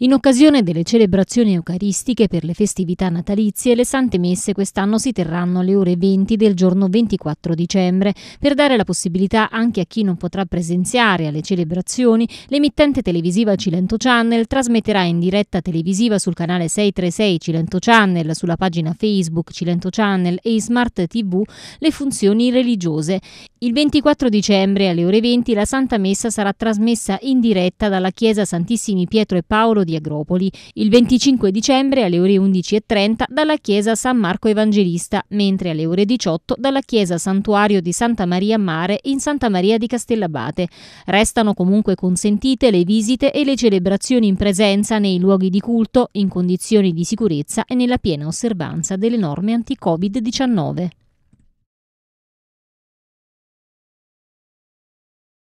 In occasione delle celebrazioni eucaristiche per le festività natalizie, le Sante Messe quest'anno si terranno alle ore 20 del giorno 24 dicembre. Per dare la possibilità anche a chi non potrà presenziare alle celebrazioni, l'emittente televisiva Cilento Channel trasmetterà in diretta televisiva sul canale 636 Cilento Channel, sulla pagina Facebook Cilento Channel e Smart TV le funzioni religiose. Il 24 dicembre alle ore 20 la Santa Messa sarà trasmessa in diretta dalla Chiesa Santissimi Pietro e Paolo di Agropoli, il 25 dicembre alle ore 11.30 dalla Chiesa San Marco Evangelista, mentre alle ore 18 dalla Chiesa Santuario di Santa Maria Mare in Santa Maria di Castellabate. Restano comunque consentite le visite e le celebrazioni in presenza nei luoghi di culto, in condizioni di sicurezza e nella piena osservanza delle norme anti-Covid-19.